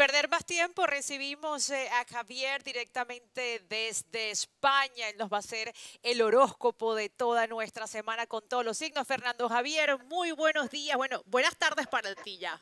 perder más tiempo, recibimos eh, a Javier directamente desde España. Él nos va a hacer el horóscopo de toda nuestra semana con todos los signos. Fernando Javier, muy buenos días. Bueno, buenas tardes para ti ya.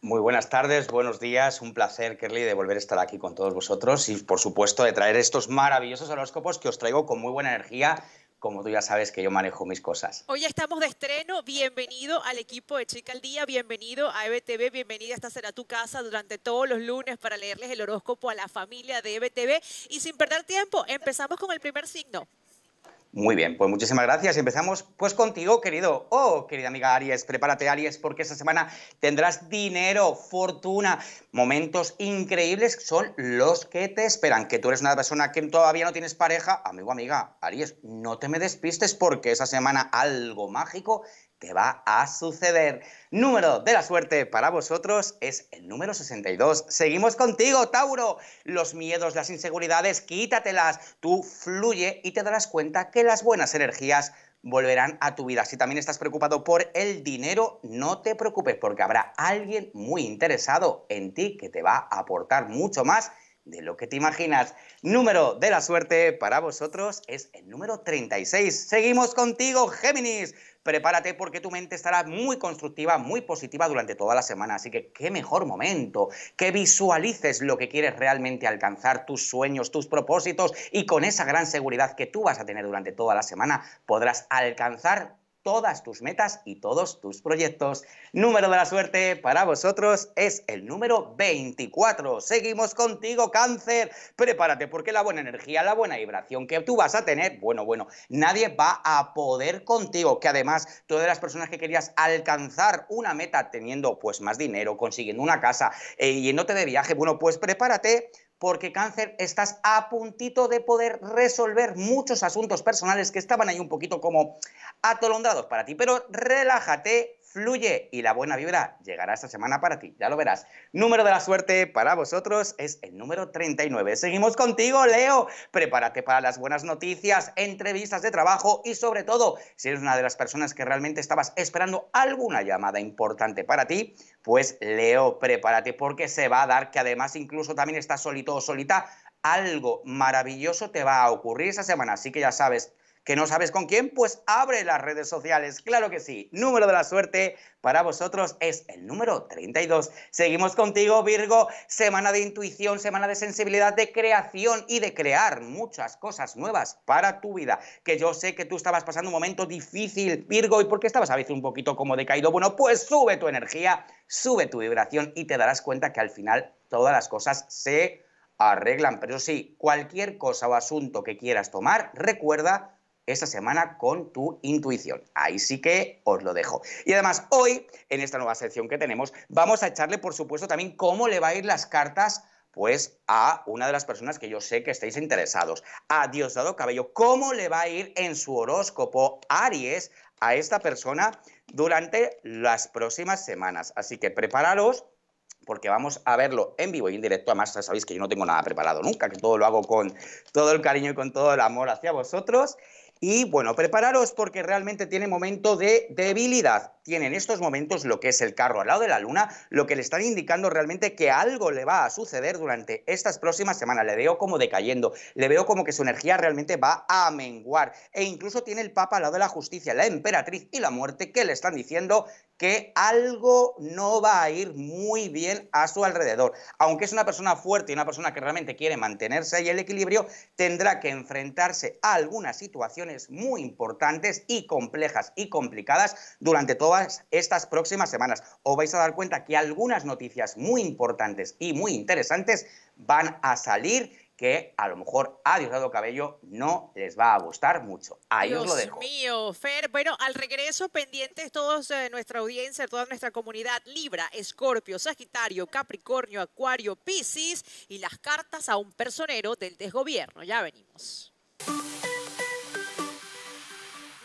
Muy buenas tardes, buenos días. Un placer, Kerly, de volver a estar aquí con todos vosotros y, por supuesto, de traer estos maravillosos horóscopos que os traigo con muy buena energía como tú ya sabes que yo manejo mis cosas. Hoy estamos de estreno, bienvenido al equipo de Chica al Día, bienvenido a EBTV, bienvenida, esta será tu casa durante todos los lunes para leerles el horóscopo a la familia de EBTV y sin perder tiempo, empezamos con el primer signo. Muy bien, pues muchísimas gracias. Empezamos pues contigo, querido. Oh, querida amiga Aries, prepárate Aries porque esta semana tendrás dinero, fortuna, momentos increíbles son los que te esperan. Que tú eres una persona que todavía no tienes pareja, amigo, amiga, Aries, no te me despistes porque esa semana algo mágico te va a suceder. Número de la suerte para vosotros es el número 62. Seguimos contigo, Tauro. Los miedos, las inseguridades, quítatelas. Tú fluye y te darás cuenta que las buenas energías volverán a tu vida. Si también estás preocupado por el dinero, no te preocupes porque habrá alguien muy interesado en ti que te va a aportar mucho más de lo que te imaginas. Número de la suerte para vosotros es el número 36. Seguimos contigo, Géminis. Prepárate porque tu mente estará muy constructiva, muy positiva durante toda la semana. Así que qué mejor momento que visualices lo que quieres realmente alcanzar, tus sueños, tus propósitos y con esa gran seguridad que tú vas a tener durante toda la semana podrás alcanzar todas tus metas y todos tus proyectos. Número de la suerte para vosotros es el número 24. Seguimos contigo, cáncer. Prepárate porque la buena energía, la buena vibración que tú vas a tener, bueno, bueno, nadie va a poder contigo. Que además, todas las personas que querías alcanzar una meta teniendo pues más dinero, consiguiendo una casa, eh, yéndote de viaje, bueno, pues prepárate porque cáncer estás a puntito de poder resolver muchos asuntos personales que estaban ahí un poquito como atolondrados para ti. Pero relájate, fluye y la buena vibra llegará esta semana para ti, ya lo verás. Número de la suerte para vosotros es el número 39. Seguimos contigo, Leo. Prepárate para las buenas noticias, entrevistas de trabajo y sobre todo, si eres una de las personas que realmente estabas esperando alguna llamada importante para ti, pues Leo, prepárate porque se va a dar que además incluso también estás solito o solita algo maravilloso te va a ocurrir esa semana. Así que ya sabes, ¿Que no sabes con quién? Pues abre las redes sociales, claro que sí. Número de la suerte para vosotros es el número 32. Seguimos contigo, Virgo. Semana de intuición, semana de sensibilidad, de creación y de crear muchas cosas nuevas para tu vida. Que yo sé que tú estabas pasando un momento difícil, Virgo, y porque estabas a veces un poquito como decaído. Bueno, pues sube tu energía, sube tu vibración y te darás cuenta que al final todas las cosas se arreglan. Pero sí, cualquier cosa o asunto que quieras tomar, recuerda esta semana con tu intuición. Ahí sí que os lo dejo. Y además, hoy, en esta nueva sección que tenemos, vamos a echarle, por supuesto, también cómo le va a ir las cartas pues a una de las personas que yo sé que estáis interesados, a Diosdado Cabello. ¿Cómo le va a ir en su horóscopo Aries a esta persona durante las próximas semanas? Así que prepararos porque vamos a verlo en vivo y en directo. Además, ya sabéis que yo no tengo nada preparado nunca, que todo lo hago con todo el cariño y con todo el amor hacia vosotros. Y bueno, prepararos porque realmente tiene momento de debilidad tiene en estos momentos lo que es el carro al lado de la luna, lo que le están indicando realmente que algo le va a suceder durante estas próximas semanas. Le veo como decayendo, le veo como que su energía realmente va a menguar. E incluso tiene el Papa al lado de la justicia, la emperatriz y la muerte que le están diciendo que algo no va a ir muy bien a su alrededor. Aunque es una persona fuerte y una persona que realmente quiere mantenerse ahí el equilibrio, tendrá que enfrentarse a algunas situaciones muy importantes y complejas y complicadas durante todo estas próximas semanas. Os vais a dar cuenta que algunas noticias muy importantes y muy interesantes van a salir que a lo mejor a Diosdado Cabello no les va a gustar mucho. Ahí os lo dejo. Dios mío, Fer. Bueno, al regreso, pendientes todos de eh, nuestra audiencia, toda nuestra comunidad. Libra, Escorpio, Sagitario, Capricornio, Acuario, Piscis y las cartas a un personero del desgobierno. Ya venimos.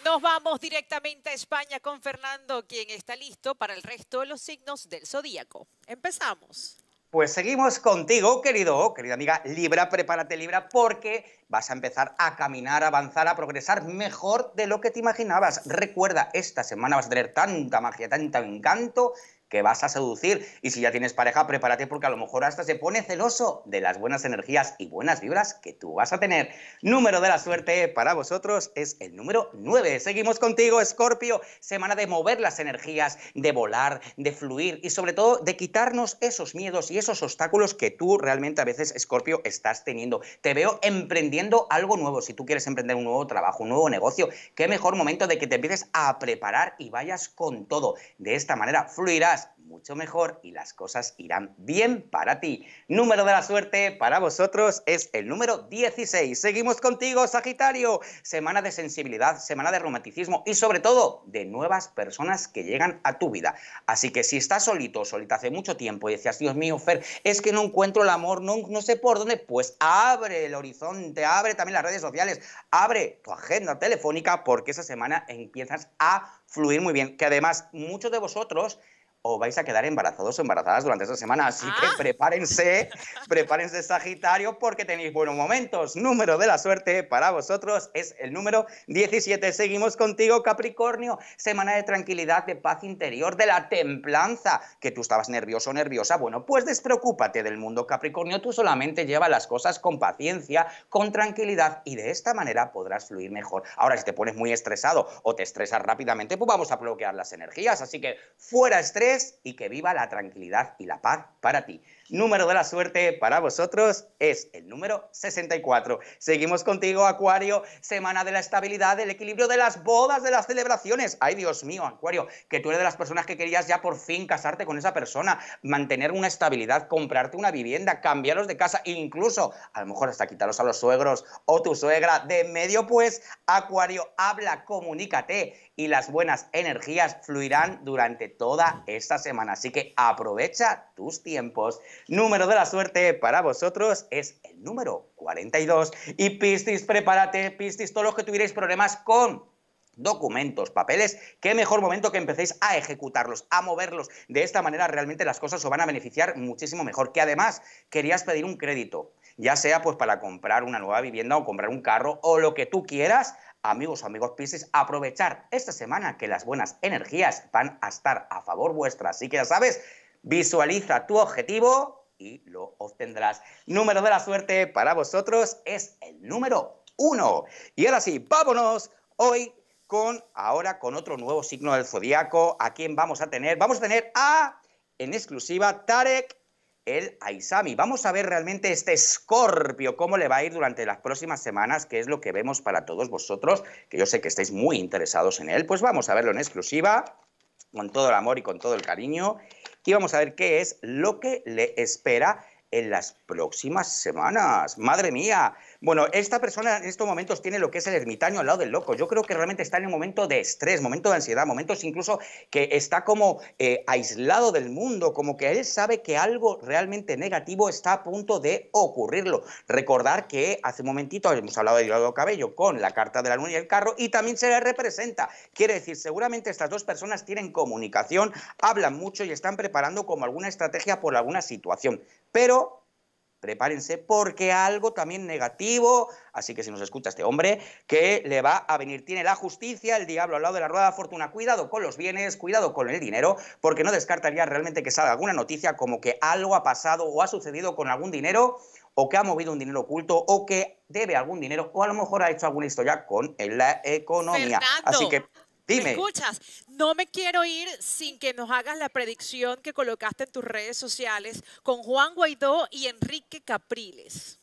Nos vamos directamente a España con Fernando, quien está listo para el resto de los signos del zodíaco. Empezamos. Pues seguimos contigo, querido, querida amiga Libra, prepárate Libra porque vas a empezar a caminar, a avanzar, a progresar mejor de lo que te imaginabas. Recuerda, esta semana vas a tener tanta magia, tanto encanto que vas a seducir. Y si ya tienes pareja, prepárate porque a lo mejor hasta se pone celoso de las buenas energías y buenas vibras que tú vas a tener. Número de la suerte para vosotros es el número 9. Seguimos contigo, Escorpio. Semana de mover las energías, de volar, de fluir y sobre todo de quitarnos esos miedos y esos obstáculos que tú realmente a veces, Escorpio, estás teniendo. Te veo emprendiendo algo nuevo. Si tú quieres emprender un nuevo trabajo, un nuevo negocio, qué mejor momento de que te empieces a preparar y vayas con todo. De esta manera fluirá mucho mejor y las cosas irán bien para ti. Número de la suerte para vosotros es el número 16. Seguimos contigo, Sagitario. Semana de sensibilidad, semana de romanticismo y sobre todo de nuevas personas que llegan a tu vida. Así que si estás solito o solita hace mucho tiempo y decías, Dios mío, Fer, es que no encuentro el amor, no, no sé por dónde, pues abre el horizonte, abre también las redes sociales, abre tu agenda telefónica porque esa semana empiezas a fluir muy bien. Que además muchos de vosotros o vais a quedar embarazados o embarazadas durante esta semana. Así que ah. prepárense, prepárense Sagitario porque tenéis buenos momentos. Número de la suerte para vosotros es el número 17. Seguimos contigo Capricornio. Semana de tranquilidad, de paz interior, de la templanza. Que tú estabas nervioso o nerviosa. Bueno, pues despreocúpate del mundo Capricornio. Tú solamente lleva las cosas con paciencia, con tranquilidad y de esta manera podrás fluir mejor. Ahora, si te pones muy estresado o te estresas rápidamente, pues vamos a bloquear las energías. Así que fuera estrés y que viva la tranquilidad y la paz para ti. Número de la suerte para vosotros es el número 64. Seguimos contigo, Acuario. Semana de la estabilidad, del equilibrio de las bodas, de las celebraciones. Ay, Dios mío, Acuario, que tú eres de las personas que querías ya por fin casarte con esa persona, mantener una estabilidad, comprarte una vivienda, cambiaros de casa, incluso a lo mejor hasta quitaros a los suegros o tu suegra de medio, pues, Acuario, habla, comunícate y las buenas energías fluirán durante toda esta semana. Así que aprovecha tus tiempos. Número de la suerte para vosotros es el número 42. Y Piscis, prepárate, Piscis, todos los que tuvierais problemas con documentos, papeles, qué mejor momento que empecéis a ejecutarlos, a moverlos. De esta manera realmente las cosas os van a beneficiar muchísimo mejor. Que además querías pedir un crédito, ya sea pues para comprar una nueva vivienda o comprar un carro o lo que tú quieras, amigos amigos Piscis, aprovechar esta semana que las buenas energías van a estar a favor vuestra. Así que ya sabes, Visualiza tu objetivo y lo obtendrás. Número de la suerte para vosotros es el número uno. Y ahora sí, vámonos hoy con ahora con otro nuevo signo del zodiaco. ¿A quién vamos a tener? Vamos a tener a en exclusiva Tarek el Aisami. Vamos a ver realmente este escorpio, cómo le va a ir durante las próximas semanas, que es lo que vemos para todos vosotros, que yo sé que estáis muy interesados en él. Pues vamos a verlo en exclusiva, con todo el amor y con todo el cariño. Y vamos a ver qué es lo que le espera en las próximas semanas. Madre mía. Bueno, esta persona en estos momentos tiene lo que es el ermitaño al lado del loco. Yo creo que realmente está en un momento de estrés, momento de ansiedad, momentos incluso que está como eh, aislado del mundo, como que él sabe que algo realmente negativo está a punto de ocurrirlo. Recordar que hace un momentito hemos hablado de lado Cabello con la carta de la luna y el carro y también se le representa. Quiere decir, seguramente estas dos personas tienen comunicación, hablan mucho y están preparando como alguna estrategia por alguna situación. Pero prepárense porque algo también negativo, así que si nos escucha este hombre, que le va a venir. Tiene la justicia, el diablo al lado de la rueda de fortuna. Cuidado con los bienes, cuidado con el dinero, porque no descartaría realmente que salga alguna noticia como que algo ha pasado o ha sucedido con algún dinero o que ha movido un dinero oculto o que debe algún dinero o a lo mejor ha hecho alguna historia con la economía. Así que Dime. escuchas? No me quiero ir sin que nos hagas la predicción que colocaste en tus redes sociales con Juan Guaidó y Enrique Capriles.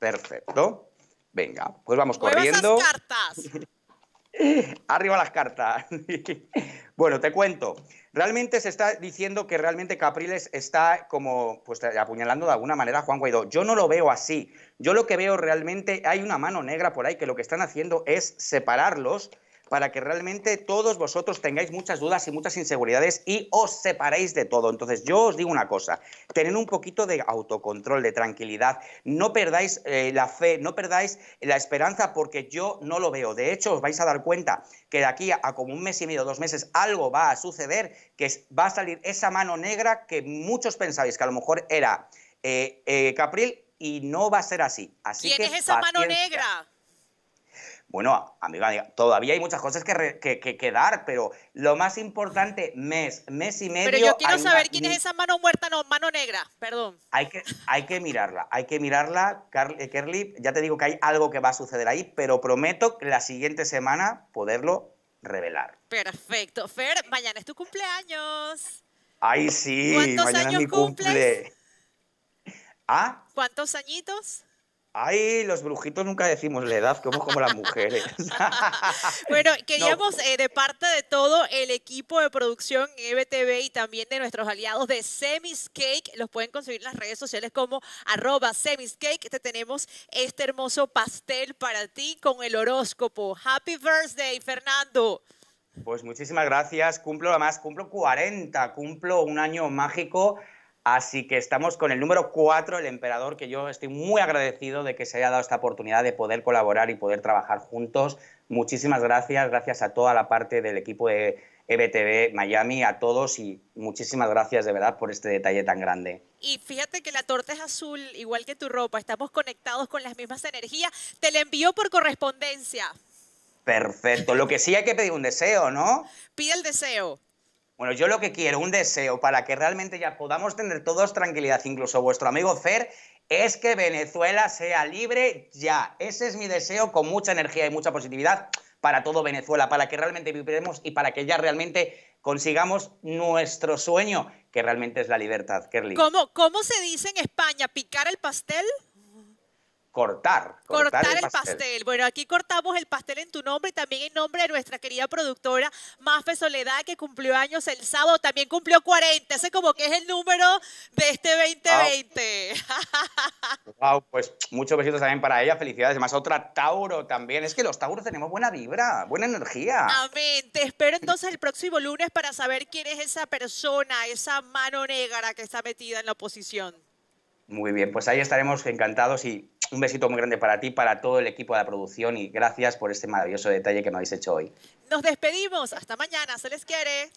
Perfecto. Venga, pues vamos corriendo. Las cartas. Arriba las cartas. bueno, te cuento. Realmente se está diciendo que realmente Capriles está como pues, apuñalando de alguna manera a Juan Guaidó. Yo no lo veo así. Yo lo que veo realmente hay una mano negra por ahí que lo que están haciendo es separarlos para que realmente todos vosotros tengáis muchas dudas y muchas inseguridades y os separéis de todo. Entonces, yo os digo una cosa, tened un poquito de autocontrol, de tranquilidad, no perdáis eh, la fe, no perdáis la esperanza porque yo no lo veo. De hecho, os vais a dar cuenta que de aquí a, como un mes y medio, dos meses, algo va a suceder, que va a salir esa mano negra que muchos pensáis que a lo mejor era eh, eh, Capril y no va a ser así. así ¿Quién que, es esa mano negra? Bueno, amiga, todavía hay muchas cosas que, que, dar, pero lo más importante, mes, mes y medio. Pero yo quiero saber quién es esa mano muerta, no, mano negra, perdón. Hay que, hay que mirarla, hay que mirarla, eh, Kerly. Ya te digo que hay algo que va a suceder ahí, pero prometo que la siguiente semana poderlo revelar. Perfecto. Fer, mañana es tu cumpleaños. Ay, sí. ¿Cuántos mañana años Cumple. ¿Ah? ¿Cuántos añitos? Ay, los brujitos nunca decimos la edad, como como las mujeres. bueno, queríamos eh, de parte de todo el equipo de producción EBTV y también de nuestros aliados de Cake. los pueden conseguir en las redes sociales como arroba Semiscake. Te tenemos este hermoso pastel para ti con el horóscopo. Happy birthday, Fernando. Pues muchísimas gracias. Cumplo, además, cumplo 40, cumplo un año mágico Así que estamos con el número 4, el emperador, que yo estoy muy agradecido de que se haya dado esta oportunidad de poder colaborar y poder trabajar juntos. Muchísimas gracias, gracias a toda la parte del equipo de EBTV Miami, a todos y muchísimas gracias de verdad por este detalle tan grande. Y fíjate que la torta es azul, igual que tu ropa, estamos conectados con las mismas energías. Te la envío por correspondencia. Perfecto, lo que sí hay que pedir un deseo, ¿no? Pide el deseo. Bueno, yo lo que quiero, un deseo para que realmente ya podamos tener todos tranquilidad, incluso vuestro amigo Fer, es que Venezuela sea libre ya. Ese es mi deseo con mucha energía y mucha positividad para todo Venezuela, para que realmente viviremos y para que ya realmente consigamos nuestro sueño, que realmente es la libertad, Kerly. ¿Cómo, cómo se dice en España? ¿Picar el pastel? cortar. Cortar, el, pastel. Bueno, aquí cortamos el pastel en tu nombre y también en nombre de nuestra querida productora Mafe Soledad, que cumplió años el sábado, también cumplió 40. Ese como que es el número de este 2020. Wow, pues muchos besitos también para ella. Felicidades. Además, otra Tauro también. Es que los Tauros tenemos buena vibra, buena energía. Amén. Te espero entonces el próximo lunes para saber quién es esa persona, esa mano negra que está metida en la oposición. Muy bien, pues ahí estaremos encantados y un besito muy grande para ti, para todo el equipo de la producción y gracias por este maravilloso detalle que me habéis hecho hoy. Nos despedimos, hasta mañana, se les quiere.